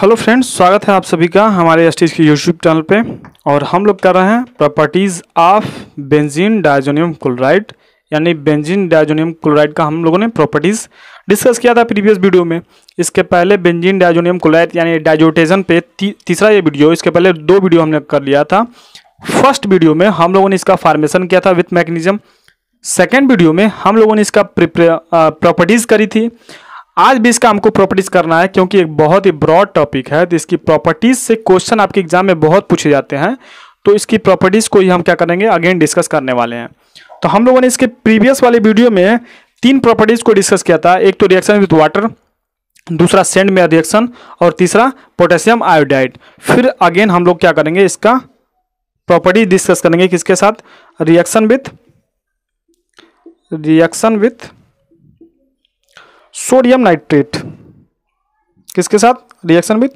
hello friends स्वागत है आप सभी का हमारे एसटीज के यूट्यूब चैनल पे और हम लोग कर रहे हैं properties of benzene diazonium chloride यानी बेंजीन डायजोनियम क्लोराइड का हम लोगों ने प्रॉपर्टीज़ डिस्कस किया था प्रीवियस वीडियो में इसके पहले बेंजीन डायजोनियम क्लोराइड यानी डायजोटेजन पे ती, तीसरा ये वीडियो इसके पहले दो वीडियो हमने कर लिया था फर्स्ट वीडियो में हम लोगों ने इसका फार्मेशन किया था विथ मैकेनिज्म सेकेंड वीडियो में हम लोगों ने इसका प्रॉपर्टीज़ करी थी आज भी इसका हमको प्रॉपर्टीज करना है क्योंकि एक बहुत ही ब्रॉड टॉपिक है तो इसकी प्रॉपर्टीज से क्वेश्चन आपके एग्जाम में बहुत पूछे जाते हैं तो इसकी प्रॉपर्टीज को ही हम क्या करेंगे अगेन डिस्कस करने वाले हैं तो हम लोगों ने इसके प्रीवियस वाले वीडियो में तीन प्रॉपर्टीज को डिस्कस किया था एक तो रिएक्शन विथ वाटर दूसरा सेंड में रिएक्शन और तीसरा पोटेशियम आयोडाइड फिर अगेन हम लोग क्या करेंगे इसका प्रॉपर्टी डिस्कस करेंगे किसके साथ reaction with reaction with sodium nitrate किसके साथ reaction with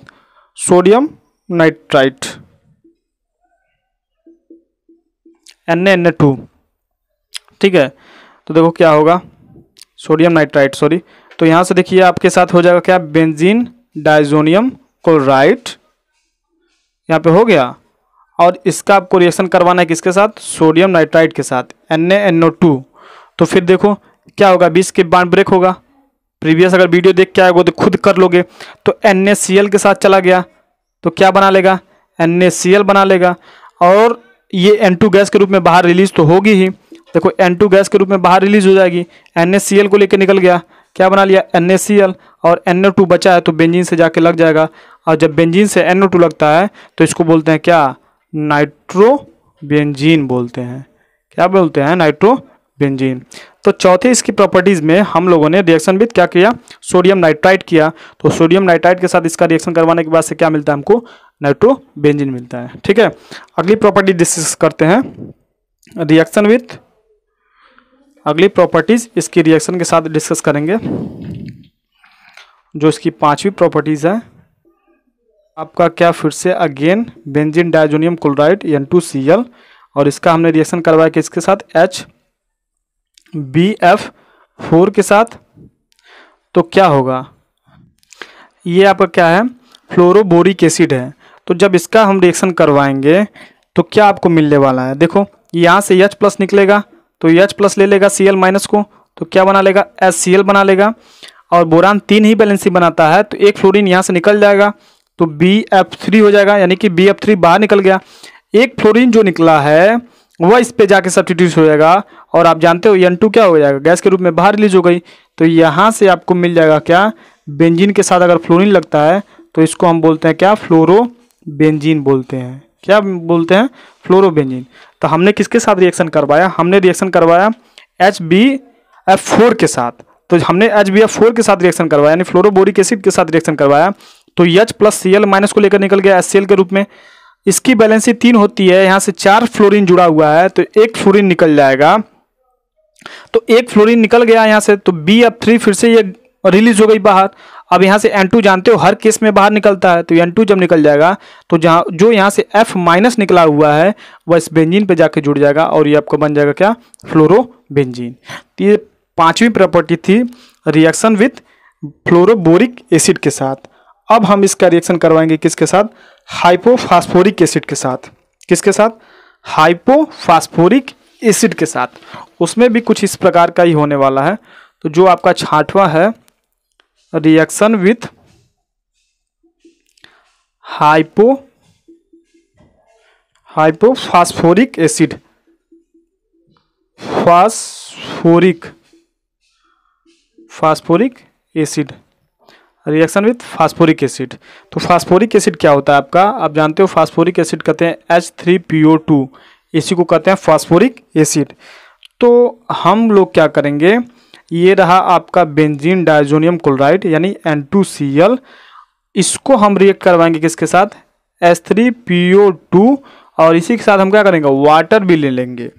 sodium nitrite N N two ठीक है तो देखो क्या होगा सोडियम नाइट्राइट सॉरी तो यहाँ से देखिए आपके साथ हो जाएगा क्या बेंजीन डाइजोनियम क्लोराइड यहाँ पे हो गया और इसका आपको रिएक्शन करवाना है किसके साथ सोडियम नाइट्राइट के साथ N A N O two तो फिर देखो क्या होगा बीस के बाड ब्रेक होगा प्रीवियस अगर वीडियो देख के आए वो तो खुद कर लोगे तो एन के साथ चला गया तो क्या बना लेगा एन बना लेगा और ये एन गैस के रूप में बाहर रिलीज तो होगी ही देखो एन गैस के रूप में बाहर रिलीज हो जाएगी एन को लेकर निकल गया क्या बना लिया एन और एन बचा है तो बेंजीन से जाके लग जाएगा और जब बेंजीन से एन लगता है तो इसको बोलते हैं क्या नाइट्रो बेंजीन बोलते हैं क्या बोलते हैं नाइट्रो बेंजीन तो चौथे इसकी प्रॉपर्टीज में हम लोगों ने रिएक्शन विद क्या किया सोडियम नाइट्राइट किया तो सोडियम नाइट्राइट के साथ इसका रिएक्शन करवाने के बाद से क्या मिलता है हमको नाइट्रो बेंजिन मिलता है ठीक है अगली प्रॉपर्टी डिस्कस करते हैं रिएक्शन विथ अगली प्रॉपर्टीज इसकी रिएक्शन के साथ डिस्कस करेंगे जो इसकी पांचवी प्रॉपर्टीज है आपका क्या फिर से again benzene diazonium chloride N two C L और इसका हमने रिएक्शन करवाया कि इसके साथ एच बी एफ फोर के साथ तो क्या होगा ये आपका क्या है फ्लोरोबोरिक एसिड है तो जब इसका हम रिएक्शन करवाएंगे तो क्या आपको मिलने वाला है देखो यहाँ से एच प्लस निकलेगा तो एच प्लस ले लेगा सी एल माइनस को तो क्या बना लेगा एस सी एल बना लेगा और बोरान तीन ही बैलेंसी बनाता है तो एक फ्लोरीन यहाँ से निकल जाएगा तो बी एफ थ्री हो जाएगा यानी कि बी एफ थ्री बाहर निकल गया एक फ्लोरीन जो निकला है वह इस पे जाके सब्सिट्यूट हो जाएगा और आप जानते हो एन टू क्या हो जाएगा गैस के रूप में बाहर रिलीज हो गई तो यहाँ से आपको मिल जाएगा क्या बेंजिन के साथ अगर फ्लोरिन लगता है तो इसको हम बोलते हैं क्या फ्लोरो बेंजीन बोलते हैं क्या बोलते हैं फ्लोरो बेंजिन तो हमने किसके साथ रिएक्शन करवाया हमने रिएक्शन करवाया एच बी एफ फोर के साथ तो हमने एच बी एफ फोर के साथ रिएक्शन करवाया यानी फ्लोरोबोरिक एसिड के साथ रिएक्शन करवाया तो H plus C L minus को लेकर निकल गया एस सी एल के रूप में इसकी बैलेंसी तीन होती है यहाँ से चार फ्लोरीन जुड़ा हुआ है तो एक फ्लोरीन निकल जाएगा तो एक फ्लोरीन निकल गया यहाँ से तो बी अब थ्री फिर से ये रिलीज हो गई बाहर अब यहाँ से एन टू जानते हो हर केस में बाहर निकलता है तो एन टू जब निकल जाएगा तो जहाँ जो यहाँ से एफ माइनस निकला हुआ है वह इस बेंजीन पे जाके जुड़ जाएगा और ये आपको बन जाएगा क्या फ्लोरो बेंजीन तो ये पांचवी प्रॉपर्टी थी रिएक्शन विथ फ्लोरोबोरिक एसिड के साथ अब हम इसका रिएक्शन करवाएंगे किसके साथ हाइपोफास्फोरिक एसिड के साथ किसके साथ हाइपोफास्फोरिक एसिड के साथ उसमें भी कुछ इस प्रकार का ही होने वाला है तो जो आपका छाठवा है reaction with hypo hypophosphoric acid phosphoric phosphoric acid reaction with phosphoric acid तो फास्फोरिक एसिड क्या होता है आपका आप जानते हो फास्फोरिक एसिड कहते हैं H three P O two इसी को कहते हैं फास्फोरिक एसिड तो हम लोग क्या करेंगे ये रहा आपका बेंजीन डायजोनियम क्लोराइड यानी एन टू सी एल इसको हम रिएक्ट करवाएंगे किसके साथ H three P O two और इसी के साथ हम क्या करेंगे वाटर भी ले लेंगे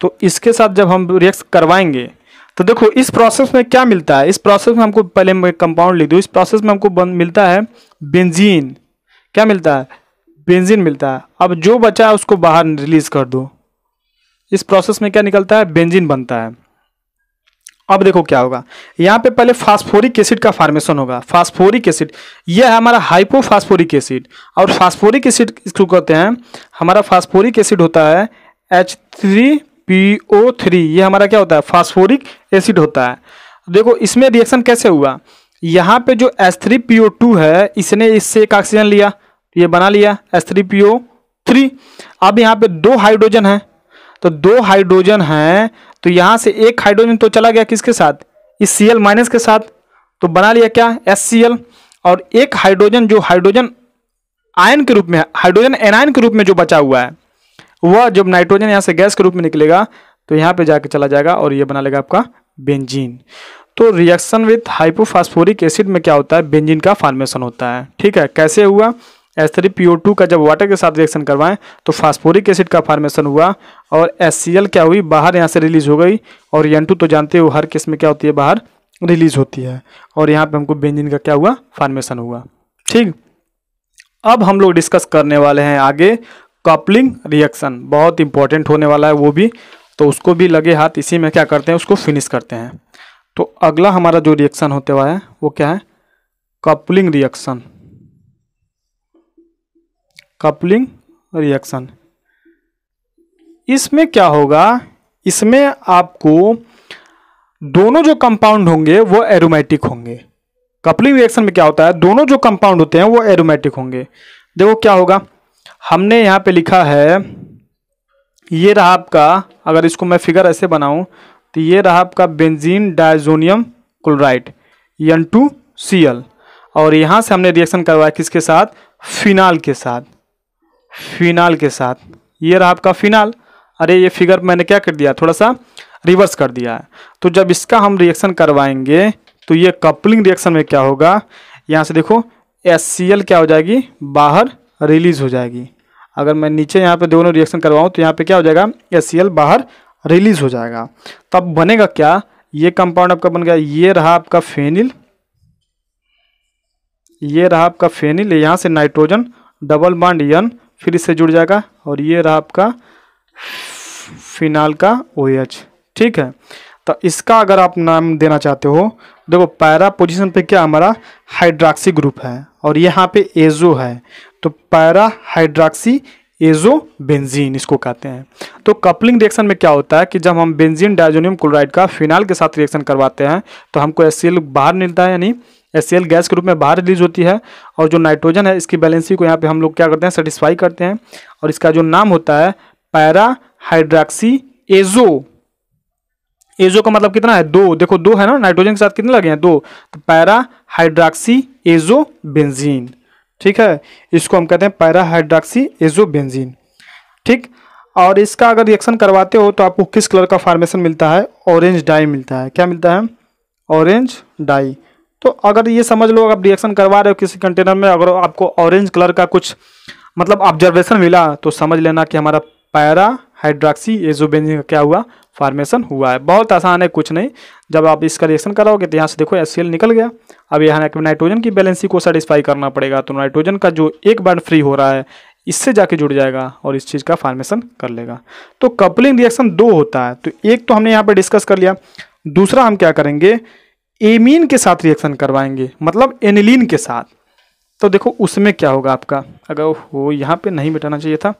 तो इसके साथ जब हम रिएक्ट करवाएंगे तो देखो इस प्रोसेस में क्या मिलता है इस प्रोसेस में हमको पहले मैं कंपाउंड लिख दूँ इस प्रोसेस में हमको मिलता है बेंजीन क्या मिलता है बेंजीन मिलता है अब जो बचा है उसको बाहर रिलीज कर दो इस प्रोसेस में क्या निकलता है बेंजीन बनता है अब देखो क्या होगा यहाँ पे पहले फास्फोरिक एसिड का फार्मेशन होगा फास्फोरिक एसिड यह है हमारा हाइपोफास्फोरिक एसिड और फास्फोरिक एसिड इसको कहते हैं हमारा फास्फोरिक एसिड होता है H three P O three ये हमारा क्या होता है फास्फोरिक एसिड होता है देखो इसमें रिएक्शन कैसे हुआ यहाँ पे जो S three P O two है इसने इससे एक ऑक्सीजन लिया ये बना लिया S three P O three अब यहाँ पे दो हाइड्रोजन है तो दो हाइड्रोजन हैं तो यहाँ से एक हाइड्रोजन तो चला गया किसके साथ इस सी एल माइनस के साथ तो बना लिया क्या एस सी एल और एक हाइड्रोजन जो हाइड्रोजन आयन के रूप में हाइड्रोजन एनायन के रूप में जो बचा हुआ है वह जब नाइट्रोजन यहाँ से गैस के रूप में निकलेगा तो यहाँ पे जाके चला जाएगा और ये बना लेगा आपका बेंजीन तो रिएक्शन विथ हाइपोफास्फोरिक एसिड में क्या होता है बेंजीन का फार्मेशन होता है ठीक है कैसे हुआ S three P O two का जब वाटर के साथ रिएक्शन करवाएं तो फास्फोरिक एसिड का फार्मेशन हुआ और एस सी एल क्या हुई बाहर यहाँ से रिलीज हो गई और एन टू तो जानते हो हर केस में क्या होती है बाहर रिलीज होती है और यहाँ पे हमको बेंजिन का क्या हुआ फार्मेशन हुआ ठीक अब हम लोग डिस्कस करने वाले हैं आगे कपलिंग रिएक्शन बहुत इंपॉर्टेंट होने वाला है वो भी तो उसको भी लगे हाथ इसी में क्या करते हैं उसको फिनिश करते हैं तो अगला हमारा जो रिएक्शन होते हुआ है वो क्या है कपलिंग रिएक्शन कपलिंग रिएक्शन इसमें क्या होगा इसमें आपको दोनों जो कंपाउंड होंगे वो एरोमेटिक होंगे कपलिंग रिएक्शन में क्या होता है दोनों जो कंपाउंड होते हैं वो एरोमेटिक होंगे देखो क्या होगा हमने यहाँ पे लिखा है ये रहा आपका अगर इसको मैं फिगर ऐसे बनाऊँ तो ये रहा आपका benzene diazonium chloride N two C L और यहाँ से हमने रिएक्शन करवाया किसके साथ फिनाल के साथ फिनाल के साथ ये रहा आपका फिनाल अरे ये फिगर मैंने क्या कर दिया थोड़ा सा रिवर्स कर दिया है तो जब इसका हम रिएक्शन करवाएंगे तो ये कपलिंग रिएक्शन में क्या होगा यहाँ से देखो एस क्या हो जाएगी बाहर रिलीज हो जाएगी अगर मैं नीचे यहाँ पे दोनों रिएक्शन करवाऊँ तो यहाँ पे क्या हो जाएगा एस बाहर रिलीज हो जाएगा तब बनेगा क्या ये कंपाउंड आपका बन गया ये रहा आपका फेनिल ये रहा आपका फेनिल यहाँ से नाइट्रोजन डबल बाड यन फिर इससे जुड़ जाएगा और ये रहा आपका फिनाल का ओ OH, ठीक है तो इसका अगर आप नाम देना चाहते हो देखो पैरा पोजीशन पे क्या हमारा हाइड्राक्सी ग्रुप है और यहाँ पे एजो है तो पैरा हाइड्राक्सी एजो बेंजीन इसको कहते हैं तो कपलिंग रिएक्शन में क्या होता है कि जब हम बेंजीन डायजोनियम क्लोराइड का फिनाल के साथ रिएक्शन करवाते हैं तो हमको एस बाहर मिलता है यानी एस गैस के रूप में बाहर रिलीज होती है और जो नाइट्रोजन है इसकी बैलेंसी को यहाँ पे हम लोग क्या करते हैं सेटिस्फाई करते हैं और इसका जो नाम होता है पैरा हाइड्राक्सी एजो एजो का मतलब कितना है दो देखो दो है ना नाइट्रोजन के साथ कितने लगे हैं दो तो पैरा हाइड्राक्सी एजो बेंजीन ठीक है इसको हम कहते हैं पैराहाइड्रोक्सी एजोबेंजीन ठीक और इसका अगर रिएक्शन करवाते हो तो आपको किस कलर का फार्मेशन मिलता है ऑरेंज डाई मिलता है क्या मिलता है ऑरेंज डाई तो अगर ये समझ लो आप रिएक्शन करवा रहे हो किसी कंटेनर में अगर आपको ऑरेंज कलर का कुछ मतलब ऑब्जर्वेशन मिला तो समझ लेना कि हमारा पैरा हाइड्रोक्सी एजोबेंजीन क्या हुआ फॉर्मेशन हुआ है बहुत आसान है कुछ नहीं जब आप इसका रिएक्शन कराओगे तो यहाँ से देखो एस निकल गया अब यहाँ नाइट्रोजन की बैलेंसी को सेटिस्फाई करना पड़ेगा तो नाइट्रोजन का जो एक बार फ्री हो रहा है इससे जाके जुड़ जाएगा और इस चीज़ का फार्मेशन कर लेगा तो कपलिंग रिएक्शन दो होता है तो एक तो हमने यहाँ पर डिस्कस कर लिया दूसरा हम क्या करेंगे एमीन के साथ रिएक्शन करवाएंगे मतलब एनिलीन के साथ तो देखो उसमें क्या होगा आपका अगर हो यहाँ पे नहीं बिठाना चाहिए था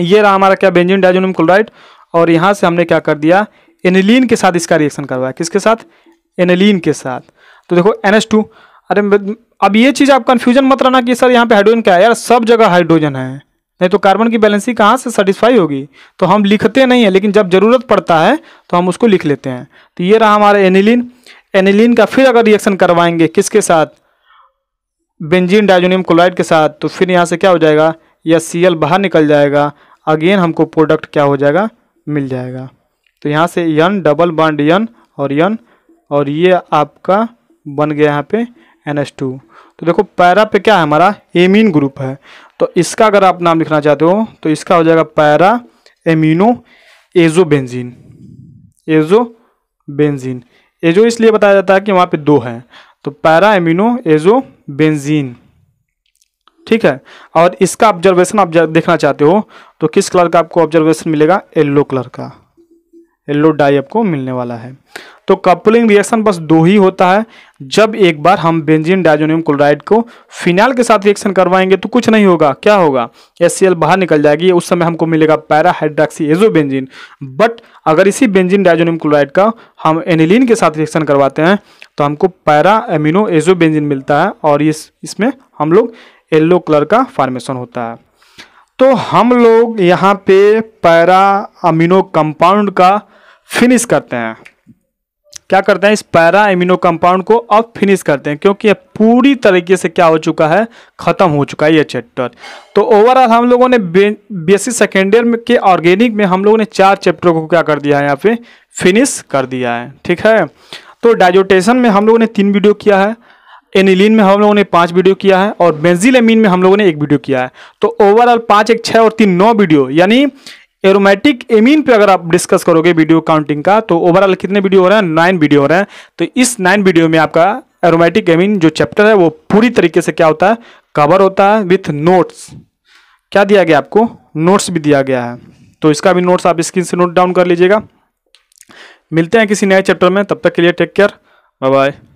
ये रहा हमारा क्या बेंजिन डायजोनियम क्लोराइड और यहाँ से हमने क्या कर दिया एनिलीन के साथ इसका रिएक्शन करवाया किसके साथ एनिलीन के साथ तो देखो एन अरे अब ये चीज़ आप कन्फ्यूजन मत रहना कि सर यहाँ पे हाइड्रोजन क्या है यार सब जगह हाइड्रोजन है नहीं तो कार्बन की बैलेंसी कहाँ से सेटिस्फाई होगी तो हम लिखते नहीं है लेकिन जब ज़रूरत पड़ता है तो हम उसको लिख लेते हैं तो ये रहा हमारा एनिलीन एनिलीन का फिर अगर रिएक्शन करवाएंगे किसके साथ बेंजीन डाइजोनियम क्लोराइड के साथ तो फिर यहाँ से क्या हो जाएगा या सी बाहर निकल जाएगा अगेन हमको प्रोडक्ट क्या हो जाएगा मिल जाएगा तो यहाँ से यन डबल बॉन्ड यन और यन और ये आपका बन गया यहाँ पे एन एस टू तो देखो पैरा पे क्या है हमारा एमीन ग्रुप है तो इसका अगर आप नाम लिखना चाहते हो तो इसका हो जाएगा para amino azo benzene azo benzene azo इसलिए बताया जाता है कि वहाँ पे दो हैं तो पैरा एमिनो एजो बेंजीन ठीक है और इसका ऑब्जर्वेशन आप देखना चाहते हो तो किस कलर का आपको ऑब्जर्वेशन मिलेगा येल्लो कलर का येल्लो डाई आपको मिलने वाला है तो कपलिंग रिएक्शन बस दो ही होता है जब एक बार हम बेंजीन डाइजोनियम क्लोराइड को फिनाइल के साथ रिएक्शन करवाएंगे तो कुछ नहीं होगा क्या होगा एस बाहर निकल जाएगी उस समय हमको मिलेगा पैरा एजो एजोबेंजीन बट अगर इसी बेंजीन डाइजोनियम क्लोराइड का हम एनिलीन के साथ रिएक्शन करवाते हैं तो हमको पैरा एमिनो एजोबेंजीन मिलता है और इस इसमें हम लोग येल्लो कलर का फॉर्मेशन होता है तो हम लोग यहाँ पे पैरा अमीनो कंपाउंड का फिनिश करते हैं क्या करते हैं इस पैरा एमिनो कंपाउंड को अब फिनिश करते हैं क्योंकि यह पूरी तरीके से क्या हो चुका है ख़त्म हो चुका है ये चैप्टर तो ओवरऑल हम लोगों ने बेसिक सेकेंड ईयर के ऑर्गेनिक में हम लोगों ने चार चैप्टर को क्या कर दिया है यहाँ पे फिनिश कर दिया है ठीक है तो डाइजोटेशन में हम लोगों ने तीन वीडियो किया है एनिलीन में हम लोगों ने पांच वीडियो किया है और बेंजिल में हम लोगों ने एक वीडियो किया है तो ओवरऑल पांच एक छः और तीन नौ वीडियो यानी एरोमेटिक एमीन पे अगर आप डिस्कस करोगे वीडियो काउंटिंग का तो ओवरऑल कितने वीडियो हो रहे हैं नाइन वीडियो हो रहे हैं तो इस नाइन वीडियो में आपका एरोमेटिक एमीन जो चैप्टर है वो पूरी तरीके से क्या होता है कवर होता है विथ नोट्स क्या दिया गया आपको नोट्स भी दिया गया है तो इसका भी नोट्स आप स्क्रीन से नोट डाउन कर लीजिएगा मिलते हैं किसी नए चैप्टर में तब तक के लिए टेक केयर बाय बाय